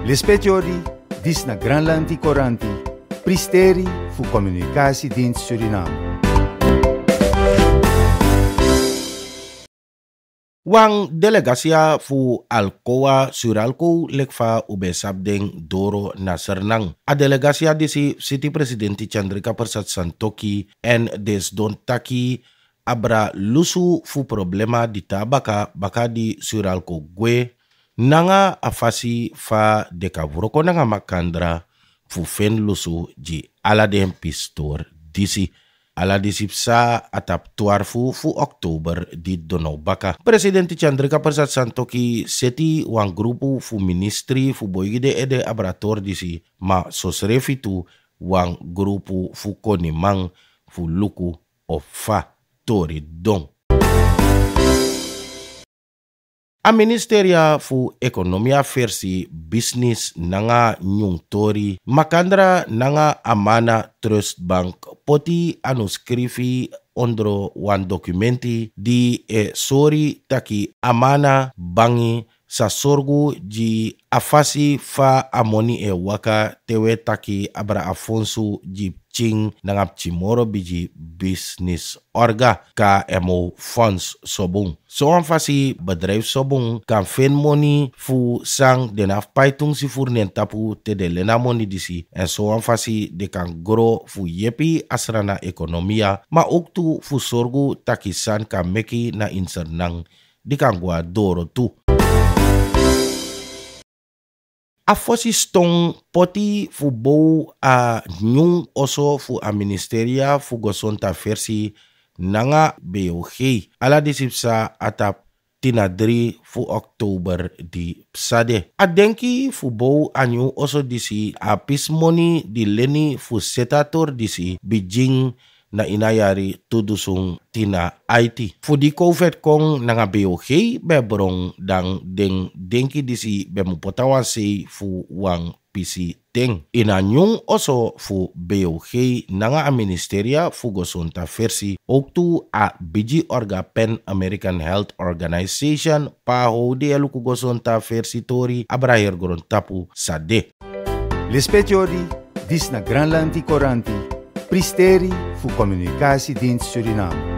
Lespetiori, dis na Granlandi Coranti, Pristeri fu Comunicatie Dienst Suriname. Wang delegasia fu Alcoa Suralco lekfa ube sabdeng doro nasernang. Sernang. A delegasia disi City Presidenti Chandrika Persat Santoki en des don taki abra lusu fu problema di tabaka baka di Suralco gue nanga afasi fa deka vuro nanga makandra fufen lusu ji ala den pistor disi ala disip atap tuar fu fu oktober di donau baka presidenti chandrika persat santoki seti wan grupu fu ministri fu boyide ede abrator disi ma sosrefi tu wan grupu fu konimang fu luku of fa tori dong a ministeria fu ekonomi afersi bisnis nanga nyungtori makandra nanga amana trust bank poti anu skrifi ondro wan dokumenti di e sori taki amana bangi sa sorgu di afasi fa amoni e waka tewe taki abra afonso di ching nangap chimoro biji business orga ka emo funds sobung. So ang fasi sobung kan fen money fu sang denaf paitung si fur tapu te de lena money disi en so ang de kan gro fu yepi asrana ekonomia ma uktu fu sorgu taki san ka meki na insernang di kan gua doro tu a fosi stong poti fu bou a nyung oso fu a ministeria fu gosonta versi nanga BOG. Ala disipsa atap tina 3 fu oktober di psade. A denki fu bou a nyung oso disi a pismoni di leni fu setator disi Beijing na inayari tudusung tina IT. Fudi covid kong nanga BOG beberong dang deng denki disi bemupotawan si fu wang PC ting. Inanyong oso fu BOG nanga ministeria fu gosunta versi oktu a biji orga pen American Health Organization paho de luku gosunta versi tori abrahir gorontapu sade. Lespetiori, dis na Granlanti koranti. Pristeri fu Communicatie Dienst Suriname.